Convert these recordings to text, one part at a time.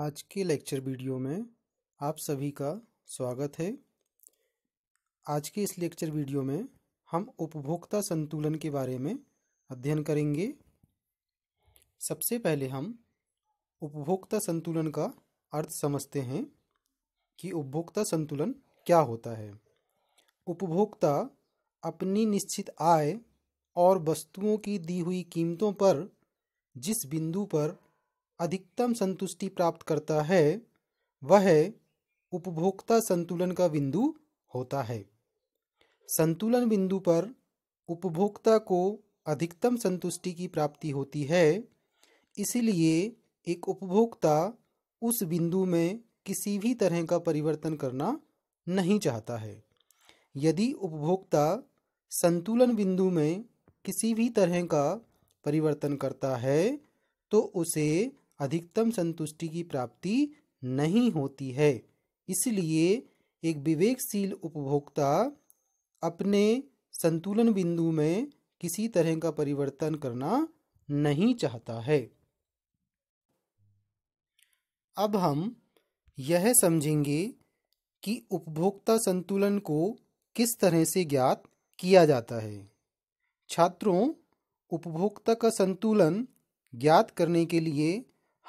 आज के lecture video में आप सभी का स्वागत है आज के इस लेक्चर वीडियो में हम उपभोक्ता संतुलन के बारे में अध्ययन करेंगे सबसे पहले हम उपभोक्ता संतुलन का अर्थ समझते हैं कि उपभोक्ता संतुलन क्या होता है उपभोक्ता अपनी निश्चित आय और वस्तुओं की दी हुई कीमतों पर जिस बिंदु पर अधिकतम संतुष्टि प्राप्त करता है वह उपभोक्ता संतुलन का बिंदु होता है संतुलन बिंदु पर उपभोक्ता को अधिकतम संतुष्टि की प्राप्ति होती है इसलिए एक उपभोक्ता उस बिंदु में किसी भी तरह का परिवर्तन करना नहीं चाहता है यदि उपभोक्ता संतुलन बिंदु में किसी भी तरह का परिवर्तन करता है तो उसे अधिकतम संतुष्टि की प्राप्ति नहीं होती है इसलिए एक विवेकशील उपभोक्ता अपने संतुलन बिंदु में किसी तरह का परिवर्तन करना नहीं चाहता है अब हम यह समझेंगे कि उपभोक्ता संतुलन को किस तरह से ज्ञात किया जाता है छात्रों उपभोक्ता का संतुलन ज्ञात करने के लिए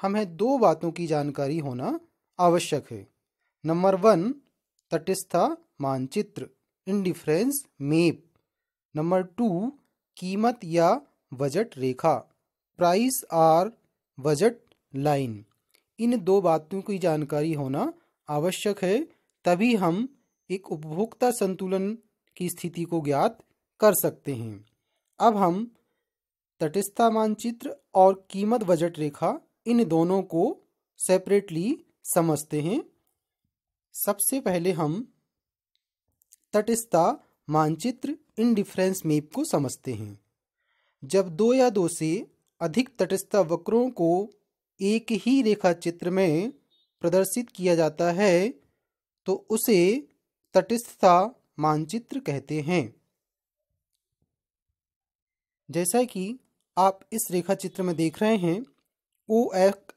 हमें दो बातों की जानकारी होना आवश्यक है नंबर वन तटस्था मानचित्र इंडिफ्रेंस मेप नंबर टू कीमत या बजट रेखा प्राइस आर बजट लाइन इन दो बातों की जानकारी होना आवश्यक है तभी हम एक उपभोक्ता संतुलन की स्थिति को ज्ञात कर सकते हैं अब हम तटस्था मानचित्र और कीमत बजट रेखा इन दोनों को सेपरेटली समझते हैं सबसे पहले हम तटस्थता मानचित्र इनडिफरेंस मेप को समझते हैं जब दो या दो से अधिक तटस्थता वक्रों को एक ही रेखा चित्र में प्रदर्शित किया जाता है तो उसे तटस्थता मानचित्र कहते हैं जैसा कि आप इस रेखा चित्र में देख रहे हैं ओ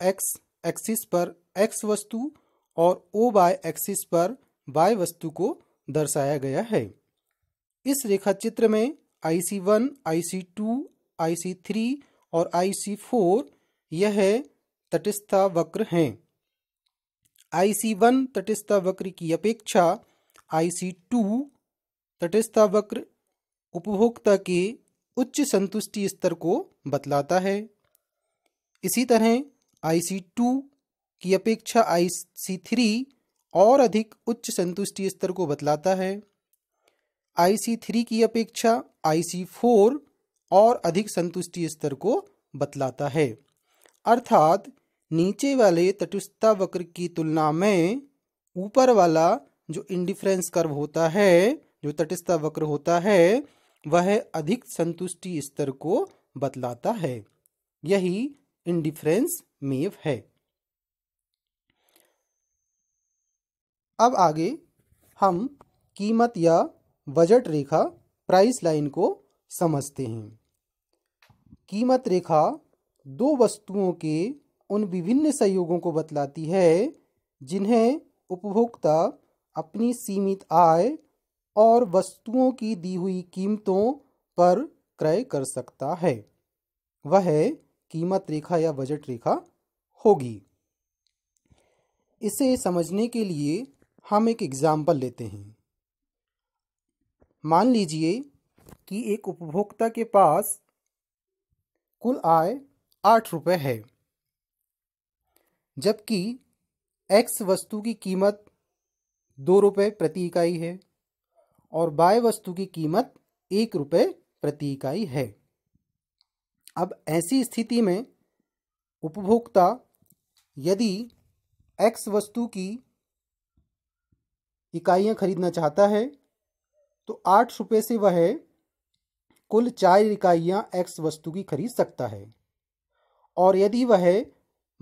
एक्स एक्सिस पर एक्स वस्तु और ओ बाय एक्सिस पर बाय वस्तु को दर्शाया गया है इस रेखा चित्र में I C one I C two I C three और आई सी फोर यह तटस्था वक्र हैं आई सी वन तटस्था वक्र की अपेक्षा आई सी टू तटस्था वक्र उपभोक्ता के उच्च संतुष्टि स्तर को बतलाता है इसी तरह आईसी टू की अपेक्षा आईसी थ्री और अधिक उच्च संतुष्टि स्तर को बतलाता है आईसी थ्री की अपेक्षा आईसी फोर और अधिक संतुष्टि स्तर को बतलाता है अर्थात नीचे वाले तटुस्ता वक्र की तुलना में ऊपर वाला जो इंडिफरेंस कर्व होता है जो तटस्था वक्र होता है वह अधिक संतुष्टि स्तर को बतलाता है यही इंडिफरेंस मेव है अब आगे हम कीमत या बजट रेखा प्राइस लाइन को समझते हैं कीमत रेखा दो वस्तुओं के उन विभिन्न सहयोगों को बतलाती है जिन्हें उपभोक्ता अपनी सीमित आय और वस्तुओं की दी हुई कीमतों पर क्रय कर सकता है वह कीमत रेखा या बजट रेखा होगी इसे समझने के लिए हम एक एग्ज़ाम्पल लेते हैं मान लीजिए कि एक उपभोक्ता के पास कुल आय आठ रुपये है जबकि एक्स वस्तु की कीमत दो रुपये प्रति इकाई है और बाय वस्तु की कीमत एक रुपये प्रति इकाई है अब ऐसी स्थिति में उपभोक्ता यदि एक्स वस्तु की इकाइयाँ खरीदना चाहता है तो आठ रुपये से वह कुल चार इकाइयाँ एक्स वस्तु की खरीद सकता है और यदि वह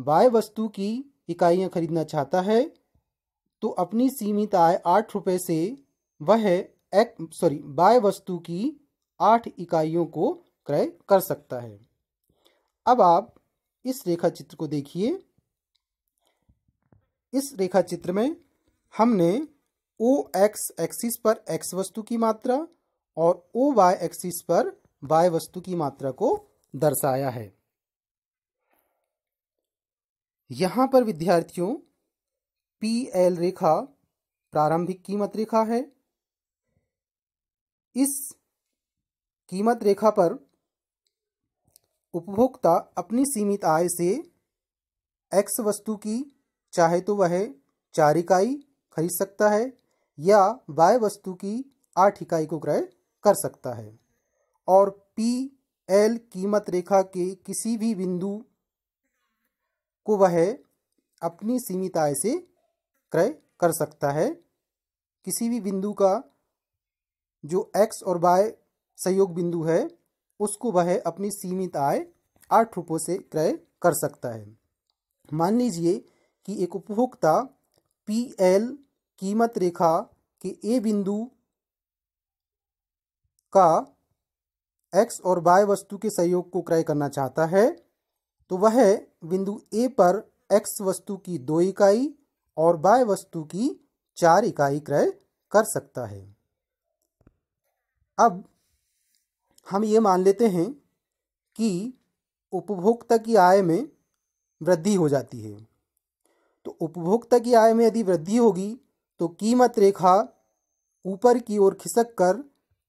बाय वस्तु की इकाइयाँ खरीदना चाहता है तो अपनी सीमित आय आठ रुपये से वह एक सॉरी बाय वस्तु की आठ इकाइयों को क्रय कर सकता है अब आप इस रेखा चित्र को देखिए इस रेखा चित्र में हमने ओ एक्स एक्सिस पर एक्स वस्तु की मात्रा और ओ वाई एक्सिस पर वाई वस्तु की मात्रा को दर्शाया है यहां पर विद्यार्थियों पी एल रेखा प्रारंभिक कीमत रेखा है इस कीमत रेखा पर उपभोक्ता अपनी सीमित आय से एक्स वस्तु की चाहे तो वह चार इकाई खरीद सकता है या बाय वस्तु की आठ इकाई को क्रय कर सकता है और पी एल कीमत रेखा के किसी भी बिंदु को वह अपनी सीमित आय से क्रय कर सकता है किसी भी बिंदु का जो एक्स और बाय संयोग बिंदु है उसको वह अपनी सीमित आय आठ रुपयों से क्रय कर सकता है मान लीजिए कि एक उपभोक्ता पी एल कीमत रेखा के ए बिंदु का एक्स और वाई वस्तु के सहयोग को क्रय करना चाहता है तो वह बिंदु ए पर एक्स वस्तु की दो इकाई और बाय वस्तु की चार इकाई क्रय कर सकता है अब हम ये मान लेते हैं कि उपभोक्ता की आय में वृद्धि हो जाती है तो उपभोक्ता की आय में यदि वृद्धि होगी तो कीमत रेखा ऊपर की ओर खिसक कर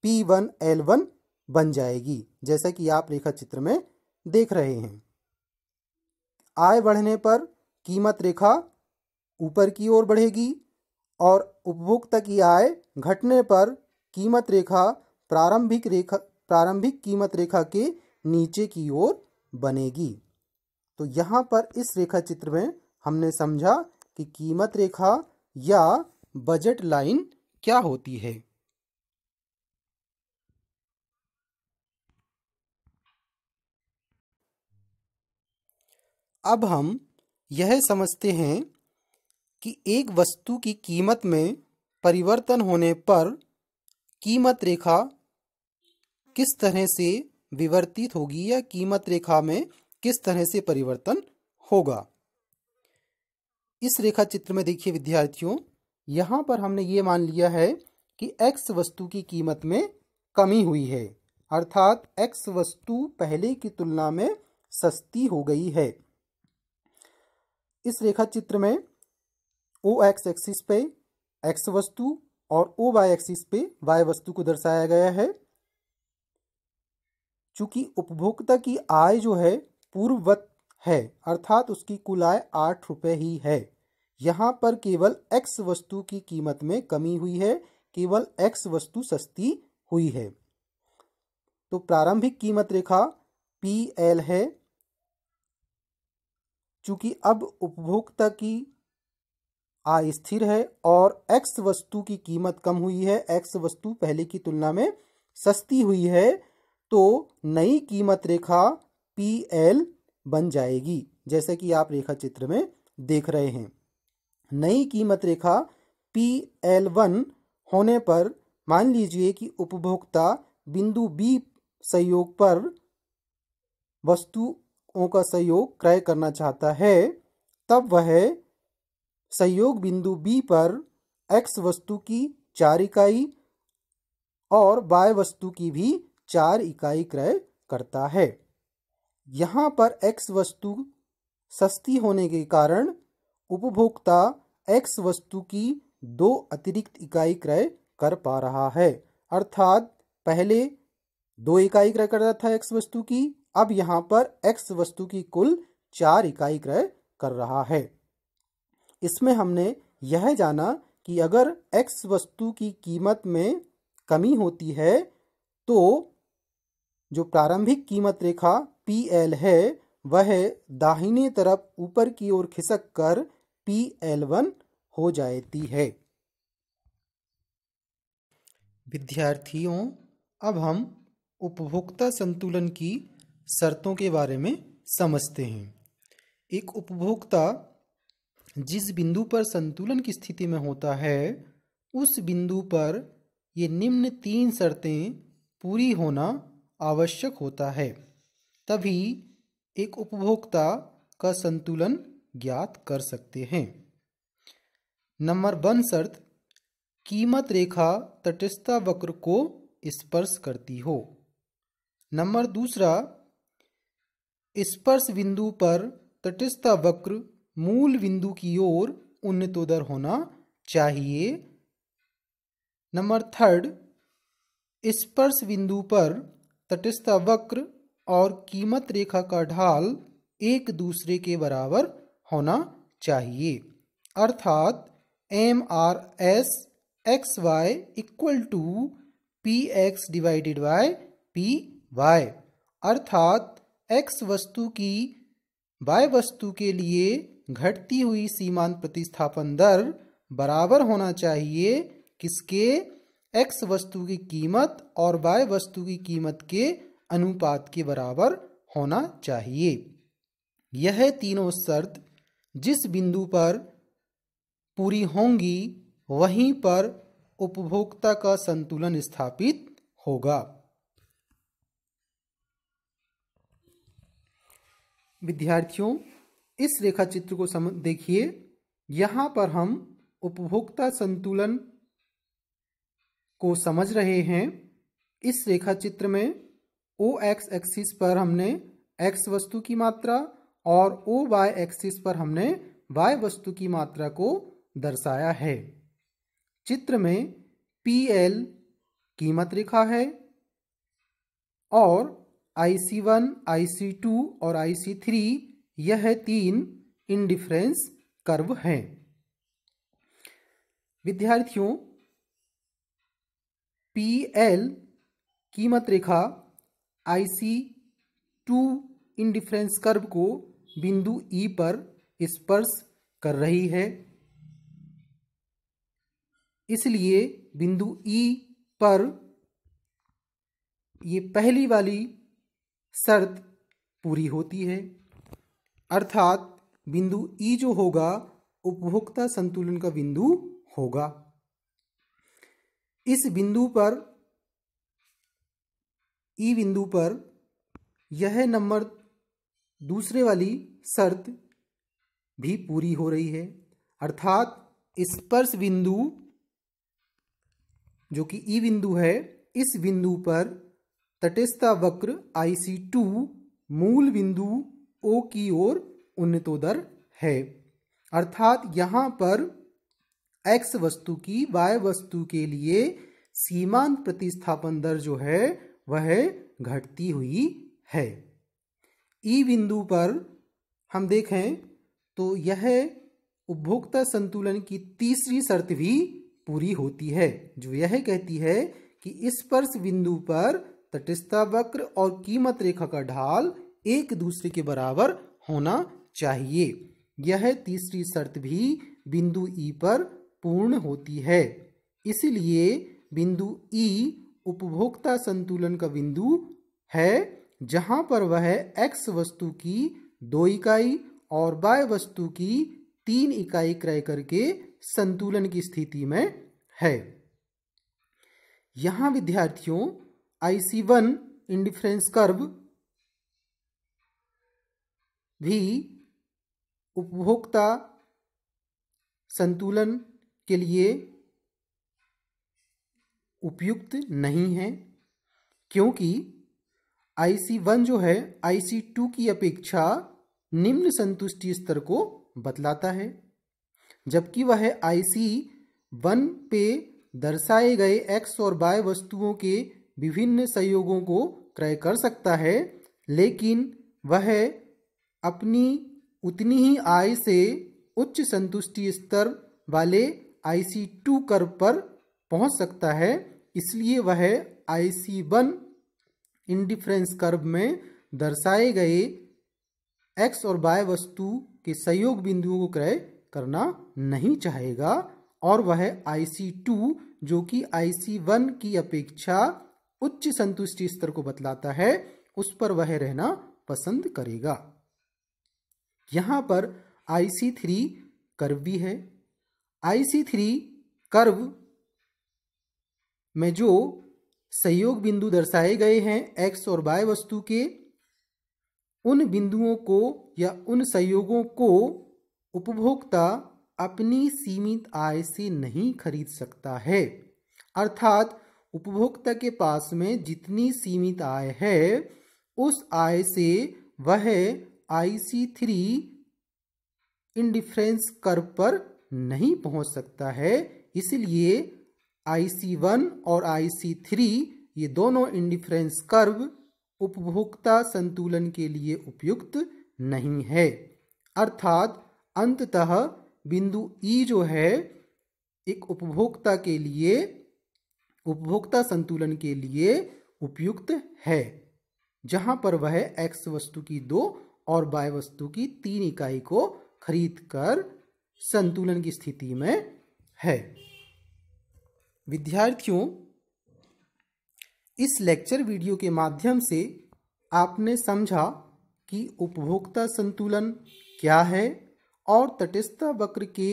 पी वन एल वन बन जाएगी जैसा कि आप रेखा चित्र में देख रहे हैं आय बढ़ने पर कीमत रेखा ऊपर की ओर बढ़ेगी और उपभोक्ता की आय घटने पर कीमत रेखा प्रारंभिक रेखा प्रारंभिक कीमत रेखा के नीचे की ओर बनेगी तो यहाँ पर इस रेखा चित्र में हमने समझा कि कीमत रेखा या बजट लाइन क्या होती है अब हम यह समझते हैं कि एक वस्तु की कीमत में परिवर्तन होने पर कीमत रेखा किस तरह से विवर्तित होगी या कीमत रेखा में किस तरह से परिवर्तन होगा इस रेखा चित्र में देखिए विद्यार्थियों यहाँ पर हमने ये मान लिया है कि एक्स वस्तु की कीमत में कमी हुई है अर्थात एक्स वस्तु पहले की तुलना में सस्ती हो गई है इस रेखा चित्र में ओ एक्स एक्सिस पे एक्स वस्तु और ओ वाई एक्सिस पे वाई वस्तु को दर्शाया गया है चूंकि उपभोक्ता की आय जो है पूर्ववत है अर्थात उसकी कुल आय आठ रुपये ही है यहाँ पर केवल एक्स वस्तु की कीमत में कमी हुई है केवल एक्स वस्तु सस्ती हुई है तो प्रारंभिक कीमत रेखा पी एल है चूंकि अब उपभोक्ता की आय स्थिर है और एक्स वस्तु की कीमत कम हुई है एक्स वस्तु पहले की तुलना में सस्ती हुई है तो नई कीमत रेखा पी एल बन जाएगी जैसे कि आप रेखा चित्र में देख रहे हैं नई कीमत रेखा पी एल वन होने पर मान लीजिए कि उपभोक्ता बिंदु बी सहयोग पर वस्तुओं का सहयोग क्रय करना चाहता है तब वह सहयोग बिंदु बी पर एक्स वस्तु की चार इकाई और बाय वस्तु की भी चार इकाई क्रय करता है यहाँ पर एक्स वस्तु सस्ती होने के कारण उपभोक्ता एक्स वस्तु की दो अतिरिक्त इकाई क्रय कर पा रहा है अर्थात पहले दो इकाई क्रय कर रहा था एक्स वस्तु की अब यहाँ पर एक्स वस्तु की कुल चार इकाई क्रय कर रहा है इसमें हमने यह जाना कि अगर एक्स वस्तु की कीमत में कमी होती है तो जो प्रारंभिक कीमत रेखा पी एल है वह दाहिने तरफ ऊपर की ओर खिसक कर पी एल वन हो जाती है विद्यार्थियों अब हम उपभोक्ता संतुलन की शर्तों के बारे में समझते हैं एक उपभोक्ता जिस बिंदु पर संतुलन की स्थिति में होता है उस बिंदु पर ये निम्न तीन शर्तें पूरी होना आवश्यक होता है तभी एक उपभोक्ता का संतुलन ज्ञात कर सकते हैं नंबर वन शर्त कीमत रेखा तटस्थता वक्र को स्पर्श करती हो नंबर दूसरा स्पर्श बिंदु पर तटस्थता वक्र मूल बिंदु की ओर उन्नतोदर होना चाहिए नंबर थर्ड स्पर्श बिंदु पर तटस्थ वक्र और कीमत रेखा का ढाल एक दूसरे के बराबर होना चाहिए अर्थात M R S X Y equal to P X divided by P Y अर्थात एक्स वस्तु की वाई वस्तु के लिए घटती हुई सीमांत प्रतिस्थापन दर बराबर होना चाहिए किसके एक्स वस्तु की कीमत और वाई वस्तु की कीमत के अनुपात के बराबर होना चाहिए यह तीनों शर्त जिस बिंदु पर पूरी होंगी वहीं पर उपभोक्ता का संतुलन स्थापित होगा विद्यार्थियों इस रेखा चित्र को समझ देखिए यहाँ पर हम उपभोक्ता संतुलन को समझ रहे हैं इस रेखा चित्र में ओ एक्स एक्सिस पर हमने एक्स वस्तु की मात्रा और ओ वाई एक्सिस पर हमने वाई वस्तु की मात्रा को दर्शाया है चित्र में पी एल कीमत रेखा है और I C one I C to और आई सी थ्री यह तीन इनडिफरेंस कर्व हैं विद्यार्थियों पी एल कीमत रेखा I C two indifference curve को बिंदु ई e पर स्पर्श कर रही है इसलिए बिंदु ई e पर ये पहली वाली शर्त पूरी होती है अर्थात बिंदु ई e जो होगा उपभोक्ता संतुलन का बिंदु होगा इस बिंदु पर ई बिंदु पर यह नंबर दूसरे वाली शर्त भी पूरी हो रही है अर्थात स्पर्श बिंदु जो कि ई बिंदु है इस बिंदु पर तटेस्था वक्र आईसी टू मूल बिंदु ओ की ओर उन्नतोदर है अर्थात यहां पर एक्स वस्तु की वाय वस्तु के लिए सीमांत प्रतिस्थापन दर जो है वह घटती हुई है ई बिंदु पर हम देखें तो यह उपभोक्ता संतुलन की तीसरी शर्त भी पूरी होती है जो यह कहती है कि स्पर्श बिंदु पर तटस्था वक्र और कीमत रेखा का ढाल एक दूसरे के बराबर होना चाहिए यह तीसरी शर्त भी बिंदु ई पर पूर्ण होती है इसलिए बिंदु ई e उपभोक्ता संतुलन का बिंदु है जहां पर वह एक्स वस्तु की दो इकाई और बाय वस्तु की तीन इकाई क्रय करके संतुलन की स्थिति में है यहां विद्यार्थियों आईसी वन इंडिफ्रेंस कर्व भी उपभोक्ता संतुलन के लिए उपयुक्त नहीं है क्योंकि आई सी वन जो है आई सी टू की अपेक्षा निम्न संतुष्टि स्तर को बतलाता है जबकि वह आई सी वन पे दर्शाए गए एक्स और बाय वस्तुओं के विभिन्न संयोगों को क्रय कर सकता है लेकिन वह अपनी उतनी ही आय से उच्च संतुष्टि स्तर वाले आई सी टू कर्व पर पहुंच सकता है इसलिए वह I C one indifference curve में दर्शाए गए एक्स और बाय वस्तु के सहयोग बिंदुओं को क्रय करना नहीं चाहेगा और वह आई सी टू जो कि आई सी वन की अपेक्षा उच्च संतुष्टि स्तर को बतलाता है उस पर वह रहना पसंद करेगा यहां पर आई सी थ्री कर्व भी है आई थ्री कर्व में जो सहयोग बिंदु दर्शाए गए हैं एक्स और बाय वस्तु के उन बिंदुओं को या उन सहयोगों को उपभोक्ता अपनी सीमित आय से नहीं खरीद सकता है अर्थात उपभोक्ता के पास में जितनी सीमित आय है उस आय से वह आई सी थ्री इंडिफ्रेंस कर पर नहीं पहुंच सकता है इसलिए आई सी वन और आई सी थ्री ये दोनों इंडिफरेंस कर्व उपभोक्ता संतुलन के लिए उपयुक्त नहीं है अर्थात अंततः बिंदु ई e जो है एक उपभोक्ता के लिए उपभोक्ता संतुलन के लिए उपयुक्त है जहाँ पर वह एक्स वस्तु की दो और बाय वस्तु की तीन इकाई को खरीद कर संतुलन की स्थिति में है विद्यार्थियों इस लेक्चर वीडियो के माध्यम से आपने समझा कि उपभोक्ता संतुलन क्या है और तटस्थता वक्र के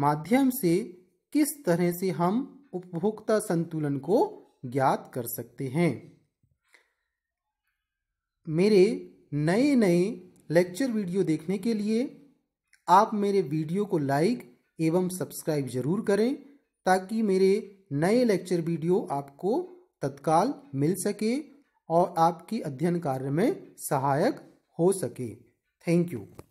माध्यम से किस तरह से हम उपभोक्ता संतुलन को ज्ञात कर सकते हैं मेरे नए नए लेक्चर वीडियो देखने के लिए आप मेरे वीडियो को लाइक एवं सब्सक्राइब जरूर करें ताकि मेरे नए लेक्चर वीडियो आपको तत्काल मिल सके और आपकी अध्ययन कार्य में सहायक हो सके थैंक यू